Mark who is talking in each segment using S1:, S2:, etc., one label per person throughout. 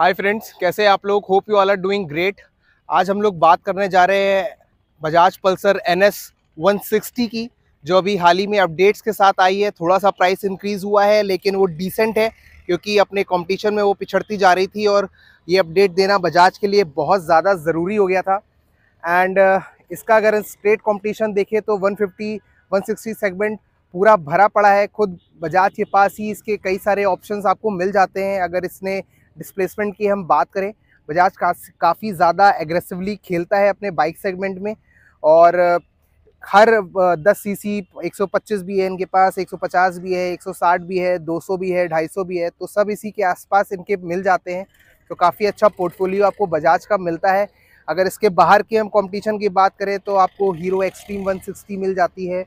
S1: hi friends कैसे आप लोग hope you all are doing great आज हम लोग बात करने जा रहे हैं Bajaj Pulsar N S one sixty की जो अभी हाल ही में अपडेट्स के साथ आई है थोड़ा सा प्राइस इंक्रीज़ हुआ है लेकिन वो डिसेंट है क्योंकि अपने कंपटीशन में वो पिछड़ती जा रही थी और ये अपडेट देना बजाज के लिए बहुत ज़्यादा ज़रूरी हो गया था एंड uh, इसका अगर स्ट्रेट कॉम्पिटिशन देखें तो वन 160 सेगमेंट पूरा भरा पड़ा है खुद बजाज के पास ही इसके कई सारे ऑप्शन आपको मिल जाते हैं अगर इसने डिस्प्लेसमेंट की हम बात करें बजाज का, काफ़ी ज़्यादा एग्रेसिवली खेलता है अपने बाइक सेगमेंट में और हर 10 सीसी 125 भी है इनके पास 150 भी है 160 भी है 200 भी है 250 भी है तो सब इसी के आसपास इनके मिल जाते हैं तो काफ़ी अच्छा पोर्टफोलियो आपको बजाज का मिलता है अगर इसके बाहर के हम कंपटीशन की बात करें तो आपको हीरो एक्सट्रीम 160 मिल जाती है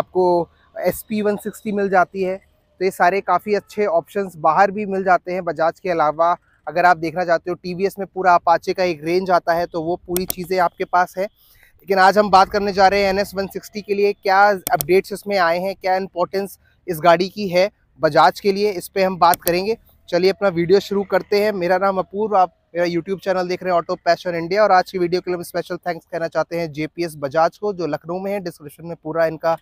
S1: आपको एस पी मिल जाती है तो ये सारे काफ़ी अच्छे ऑप्शन बाहर भी मिल जाते हैं बजाज के अलावा अगर आप देखना चाहते हो टी में पूरा अपाचे का एक रेंज आता है तो वो पूरी चीज़ें आपके पास है लेकिन आज हम बात करने जा रहे हैं एन एस के लिए क्या अपडेट्स इसमें आए हैं क्या इंपॉर्टेंस इस गाड़ी की है बजाज के लिए इस पर हम बात करेंगे चलिए अपना वीडियो शुरू करते हैं मेरा नाम अपूर्व आप मेरा यूट्यूब चैनल देख रहे हैं ऑटो पैशन इंडिया और आज की वीडियो के लिए हम स्पेशल थैंक्स कहना चाहते हैं जेपीएस बजाज को जो लखनऊ में है डिस्क्रिप्शन में पूरा इनका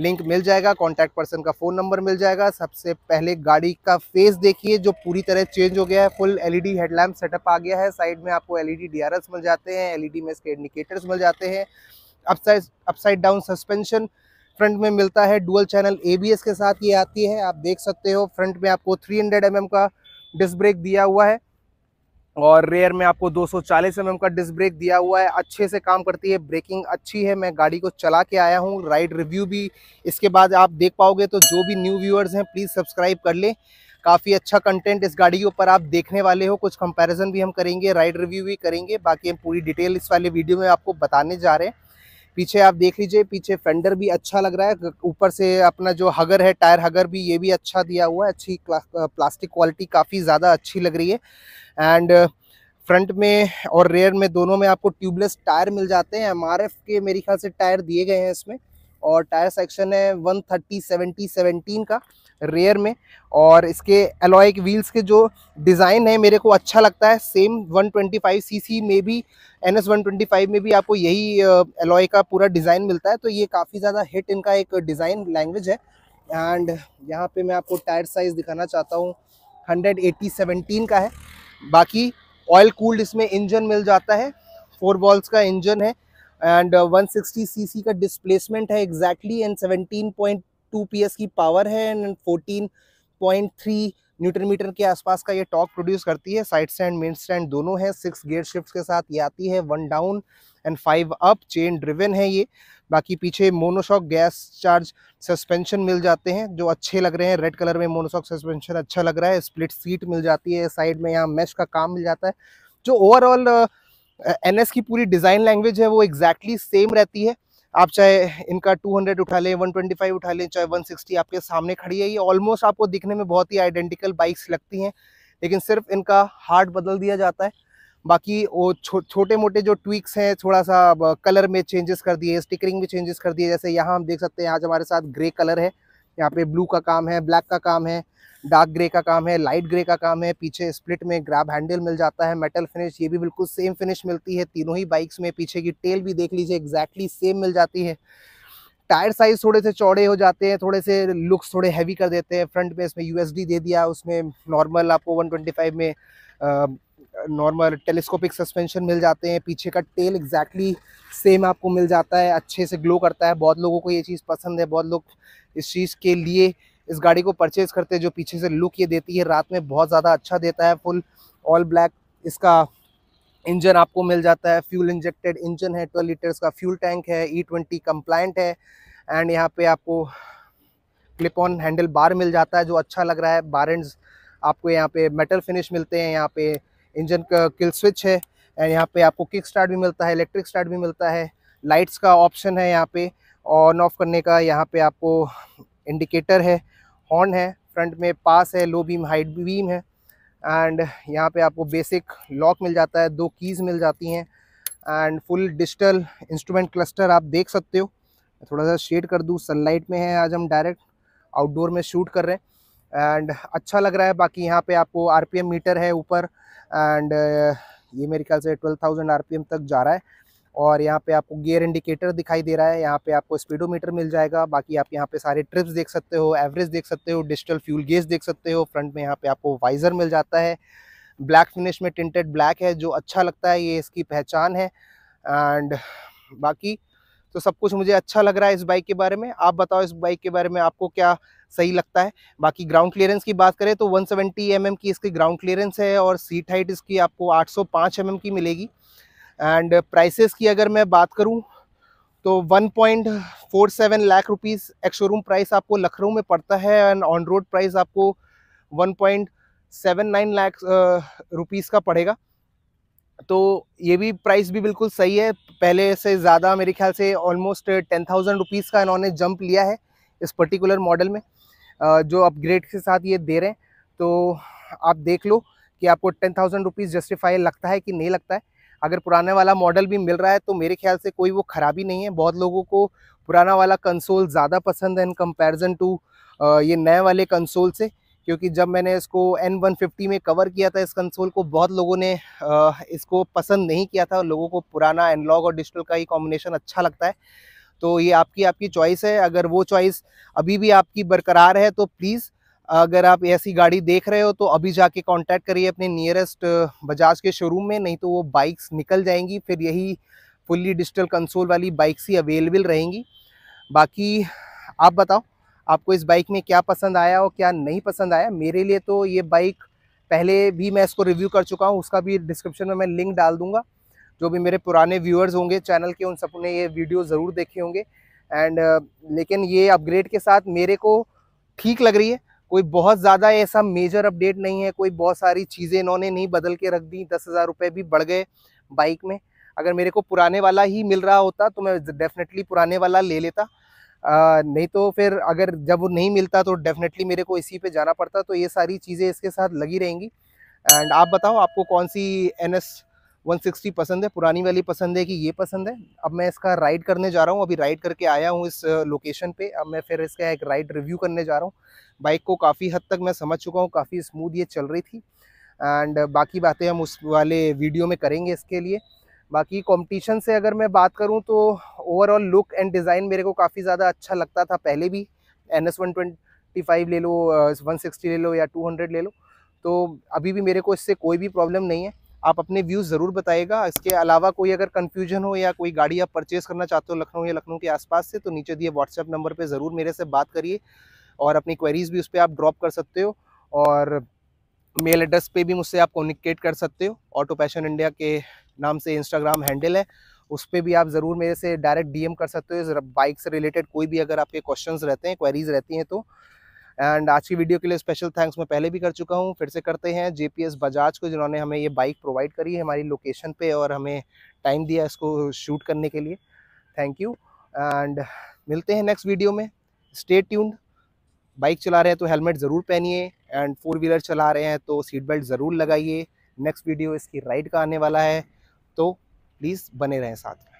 S1: लिंक मिल जाएगा कॉन्टैक्ट पर्सन का फ़ोन नंबर मिल जाएगा सबसे पहले गाड़ी का फेस देखिए जो पूरी तरह चेंज हो गया है फुल एलईडी हेडलैम्प सेटअप आ गया है साइड में आपको एलईडी डीआरएस मिल जाते हैं एलईडी में इसके इंडिकेटर्स मिल जाते हैं upside upside down suspension front में मिलता है डुअल चैनल एबीएस के साथ ये आती है आप देख सकते हो फ्रंट में आपको 300 हंड्रेड mm का डिस्क ब्रेक दिया हुआ है और रेयर में आपको 240 सौ का डिस्क ब्रेक दिया हुआ है अच्छे से काम करती है ब्रेकिंग अच्छी है मैं गाड़ी को चला के आया हूँ राइड रिव्यू भी इसके बाद आप देख पाओगे तो जो भी न्यू व्यूअर्स हैं प्लीज़ सब्सक्राइब कर लें काफ़ी अच्छा कंटेंट इस गाड़ी के ऊपर आप देखने वाले हो कुछ कंपैरिजन भी हम करेंगे राइड रिव्यू भी करेंगे बाकी हम पूरी डिटेल इस वाले वीडियो में आपको बताने जा रहे हैं पीछे आप देख लीजिए पीछे फेंडर भी अच्छा लग रहा है ऊपर से अपना जो हगर है टायर हगर भी ये भी अच्छा दिया हुआ है अच्छी प्लास्टिक क्वालिटी काफ़ी ज़्यादा अच्छी लग रही है एंड फ्रंट में और रेयर में दोनों में आपको ट्यूबलेस टायर मिल जाते हैं एम के मेरे ख्याल से टायर दिए गए हैं इसमें और टायर सेक्शन है वन थर्टी सेवेंटी सेवेंटीन का रेयर में और इसके एलॉय व्हील्स के जो डिज़ाइन है मेरे को अच्छा लगता है सेम 125 सीसी में भी एन एस में भी आपको यही एलॉय का पूरा डिज़ाइन मिलता है तो ये काफ़ी ज़्यादा हिट इनका एक डिज़ाइन लैंग्वेज है एंड यहाँ पे मैं आपको टायर साइज़ दिखाना चाहता हूँ हंड्रेड एटी का है बाकी ऑयल कूल्ड इसमें इंजन मिल जाता है फोर बॉल्स का इंजन है एंड 160 सीसी का डिस्प्लेसमेंट है एग्जैक्टली एंड 17.2 टू पी की पावर है and fourteen point three newton metre के आसपास का ये टॉक प्रोड्यूस करती है साइड स्टैंड मेन स्टैंड दोनों है सिक्स गेयर शिफ्ट के साथ ये आती है one down and five up chain driven है ये बाकी पीछे मोनोशॉक गैस चार्ज सस्पेंशन मिल जाते हैं जो अच्छे लग रहे हैं रेड कलर में मोनोशॉक सस्पेंशन अच्छा लग रहा है स्प्लिट सीट मिल जाती है साइड में यहाँ मैश का काम मिल जाता है जो ओवरऑल एन uh, की पूरी डिज़ाइन लैंग्वेज है वो एग्जैक्टली exactly सेम रहती है आप चाहे इनका 200 उठा लें 125 उठा लें चाहे 160 आपके सामने खड़ी है ये ऑलमोस्ट आपको दिखने में बहुत ही आइडेंटिकल बाइक्स लगती हैं लेकिन सिर्फ इनका हार्ट बदल दिया जाता है बाकी वो छो, छोटे मोटे जो ट्विक्स हैं थोड़ा सा कलर में चेंजेस कर दिए स्टिकरिंग में चेंजेस कर दिए जैसे यहाँ हम देख सकते हैं आज हमारे साथ ग्रे कलर है यहाँ पे ब्लू का काम है ब्लैक का काम है डार्क ग्रे का काम है लाइट ग्रे का काम है पीछे स्प्लिट में ग्रैब हैंडल मिल जाता है मेटल फिनिश ये भी बिल्कुल सेम फिनिश मिलती है तीनों ही बाइक्स में पीछे की टेल भी देख लीजिए एग्जैक्टली सेम मिल जाती है टायर साइज थोड़े से चौड़े हो जाते हैं थोड़े से लुक्स थोड़े हैवी कर देते हैं फ्रंट में इसमें यूएसडी दे दिया उसमें नॉर्मल आपको 125 में नॉर्मल टेलीस्कोपिक सस्पेंशन मिल जाते हैं पीछे का टेल एग्जैक्टली exactly सेम आपको मिल जाता है अच्छे से ग्लो करता है बहुत लोगों को ये चीज़ पसंद है बहुत लोग इस चीज़ के लिए इस गाड़ी को परचेज करते जो पीछे से लुक ये देती है रात में बहुत ज़्यादा अच्छा देता है फुल ऑल ब्लैक इसका इंजन आपको मिल जाता है फ्यूल इंजेक्टेड इंजन है ट्वेल्व लीटर्स का फ्यूल टैंक है ई ट्वेंटी कंप्लाइंट है एंड यहाँ पे आपको क्लिप ऑन हैंडल बार मिल जाता है जो अच्छा लग रहा है बार एंड आपको यहाँ पे मेटल फिनिश मिलते हैं यहाँ पे इंजन का किल स्विच है एंड यहाँ पे आपको किक स्टार्ट भी मिलता है इलेक्ट्रिक स्टार्ट भी मिलता है लाइट्स का ऑप्शन है यहाँ पे ऑन ऑफ करने का यहाँ पे आपको इंडिकेटर है हॉर्न है फ्रंट में पास है लो बीम हाइट बीम है एंड यहाँ पे आपको बेसिक लॉक मिल जाता है दो कीज़ मिल जाती हैं and full digital instrument cluster आप देख सकते हो थोड़ा सा शेड कर दूँ सनलाइट में है आज हम डायरेक्ट आउटडोर में शूट कर रहे हैं एंड अच्छा लग रहा है बाकी यहाँ पे आपको आरपीएम मीटर है ऊपर एंड ये मेरे ख्याल से ट्वेल्व थाउजेंड तक जा रहा है और यहाँ पे आपको गियर इंडिकेटर दिखाई दे रहा है यहाँ पे आपको स्पीडोमीटर मिल जाएगा बाकी आप यहाँ पे सारे ट्रिप्स देख सकते हो एवरेज देख सकते हो डिजिटल फ्यूल गेज देख सकते हो फ्रंट में यहाँ पे आपको वाइजर मिल जाता है ब्लैक फिनिश में टिंटेड ब्लैक है जो अच्छा लगता है ये इसकी पहचान है एंड बाकी तो सब कुछ मुझे अच्छा लग रहा है इस बाइक के बारे में आप बताओ इस बाइक के बारे में आपको क्या सही लगता है बाकी ग्राउंड क्लियरेंस की बात करें तो 170 एम mm की इसकी ग्राउंड क्लियरेंस है और सीट हाइट इसकी आपको 805 सौ mm की मिलेगी एंड प्राइसेस uh, की अगर मैं बात करूं तो 1.47 lakh rupees ex showroom price आपको लखनऊ में पड़ता है एंड ऑन रोड प्राइस आपको 1.79 लाख रुपीज़ का पड़ेगा तो ये भी प्राइस भी बिल्कुल सही है पहले से ज़्यादा मेरे ख्याल से ऑलमोस्ट टेन थाउजेंड रुपीज़ का इन्होंने जंप लिया है इस पर्टिकुलर मॉडल में uh, जो अपग्रेड के साथ ये दे रहे हैं तो आप देख लो कि आपको टेन थाउजेंड रुपीज़ जस्टिफाई लगता है कि नहीं लगता है अगर पुराने वाला मॉडल भी मिल रहा है तो मेरे ख्याल से कोई वो ख़राबी नहीं है बहुत लोगों को पुराना वाला कंसोल ज़्यादा पसंद है इन कंपेरिजन टू ये नए वाले कंसोल से क्योंकि जब मैंने इसको N150 में कवर किया था इस कंसोल को बहुत लोगों ने इसको पसंद नहीं किया था लोगों को पुराना एनलॉग और डिजिटल का ही कॉम्बिनेशन अच्छा लगता है तो ये आपकी आपकी चॉइस है अगर वो चॉइस अभी भी आपकी बरकरार है तो प्लीज़ अगर आप ऐसी गाड़ी देख रहे हो तो अभी जाके कांटेक्ट करिए अपने नियरेस्ट बजाज के शोरूम में नहीं तो वो बाइक्स निकल जाएंगी फिर यही फुल्ली डिजिटल कंसोल वाली बाइक्स ही अवेलेबल रहेंगी बाकी आप बताओ आपको इस बाइक में क्या पसंद आया और क्या नहीं पसंद आया मेरे लिए तो ये बाइक पहले भी मैं इसको रिव्यू कर चुका हूँ उसका भी डिस्क्रिप्शन में मैं लिंक डाल दूँगा जो भी मेरे पुराने व्यूअर्स होंगे चैनल के उन सबने ये वीडियो ज़रूर देखे होंगे एंड लेकिन ये अपग्रेड के साथ मेरे को ठीक लग रही है कोई बहुत ज़्यादा ऐसा मेजर अपडेट नहीं है कोई बहुत सारी चीज़ें इन्होंने नहीं बदल के रख दी दस हज़ार रुपये भी बढ़ गए बाइक में अगर मेरे को पुराने वाला ही मिल रहा होता तो मैं डेफिनेटली पुराने वाला ले लेता आ, नहीं तो फिर अगर जब वो नहीं मिलता तो डेफिनेटली मेरे को इसी पे जाना पड़ता तो ये सारी चीज़ें इसके साथ लगी रहेंगी एंड आप बताओ आपको कौन सी एन एस वन सिक्सटी पसंद है पुरानी वाली पसंद है कि ये पसंद है अब मैं इसका राइड करने जा रहा हूँ अभी राइड करके आया हूँ इस लोकेशन पे अब मैं फिर इसका एक राइड रिव्यू करने जा रहा हूँ बाइक को काफ़ी हद तक मैं समझ चुका हूँ काफ़ी स्मूथ ये चल रही थी एंड बाकी बातें हम उस वाले वीडियो में करेंगे इसके लिए बाकी कंपटीशन से अगर मैं बात करूँ तो ओवरऑल लुक एंड डिज़ाइन मेरे को काफ़ी ज़्यादा अच्छा लगता था पहले भी N S one twenty five ले लो वन सिक्सटी ले लो या टू हंड्रेड ले लो तो अभी भी मेरे को इससे कोई भी प्रॉब्लम नहीं है आप अपने व्यूज़ ज़रूर बताएगा इसके अलावा कोई अगर कन्फ्यूजन हो या कोई गाड़ी आप परचेज़ करना चाहते हो लखनऊ या लखनऊ के आसपास से तो नीचे दिए व्हाट्सएप नंबर पर ज़रूर मेरे से बात करिए और अपनी क्वेरीज़ भी उस पर आप ड्रॉप कर सकते हो और मेल एड्रेस पे भी मुझसे आप कम्युनिकेट कर सकते हो ऑटो पैशन इंडिया के नाम से इंस्टाग्राम हैंडल है उस पर भी आप ज़रूर मेरे से डायरेक्ट डीएम कर सकते हो बाइक से रिलेटेड कोई भी अगर आपके क्वेश्चंस रहते हैं क्वेरीज रहती हैं तो एंड आज की वीडियो के लिए स्पेशल थैंक्स मैं पहले भी कर चुका हूँ फिर से करते हैं जे बजाज को जिन्होंने हमें ये बाइक प्रोवाइड करी है हमारी लोकेशन पर और हमें टाइम दिया इसको शूट करने के लिए थैंक यू एंड मिलते हैं नेक्स्ट वीडियो में स्टे ट्यून्ड बाइक चला रहे हैं तो हेलमेट ज़रूर पहनिए एंड फोर व्हीलर चला रहे हैं तो सीट बेल्ट ज़रूर लगाइए नेक्स्ट वीडियो इसकी राइड का आने वाला है तो प्लीज़ बने रहें साथ में